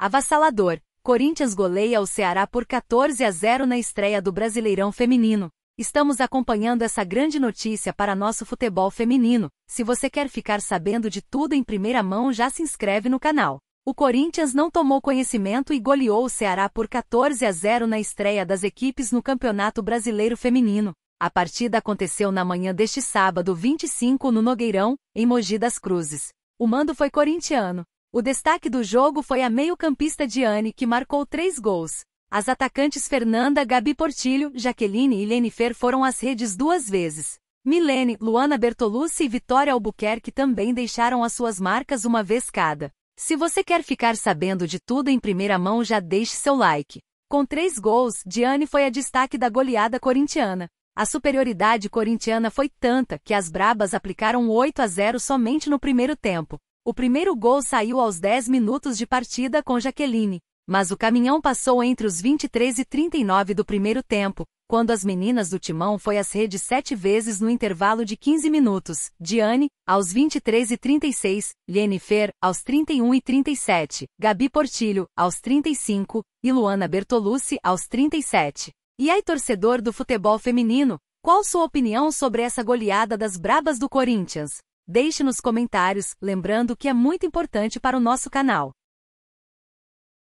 Avassalador. Corinthians goleia o Ceará por 14 a 0 na estreia do Brasileirão Feminino. Estamos acompanhando essa grande notícia para nosso futebol feminino. Se você quer ficar sabendo de tudo em primeira mão, já se inscreve no canal. O Corinthians não tomou conhecimento e goleou o Ceará por 14 a 0 na estreia das equipes no Campeonato Brasileiro Feminino. A partida aconteceu na manhã deste sábado 25 no Nogueirão, em Mogi das Cruzes. O mando foi corintiano, o destaque do jogo foi a meio-campista Diane, que marcou três gols. As atacantes Fernanda, Gabi Portilho, Jaqueline e Lenifer foram às redes duas vezes. Milene, Luana Bertolucci e Vitória Albuquerque também deixaram as suas marcas uma vez cada. Se você quer ficar sabendo de tudo em primeira mão, já deixe seu like. Com três gols, Diane foi a destaque da goleada corintiana. A superioridade corintiana foi tanta que as Brabas aplicaram 8 a 0 somente no primeiro tempo. O primeiro gol saiu aos 10 minutos de partida com Jaqueline, mas o caminhão passou entre os 23 e 39 do primeiro tempo, quando as meninas do timão foi às redes sete vezes no intervalo de 15 minutos. Diane, aos 23 e 36, Jennifer, aos 31 e 37, Gabi Portilho, aos 35, e Luana Bertolucci, aos 37. E aí, torcedor do futebol feminino, qual sua opinião sobre essa goleada das brabas do Corinthians? Deixe nos comentários, lembrando que é muito importante para o nosso canal.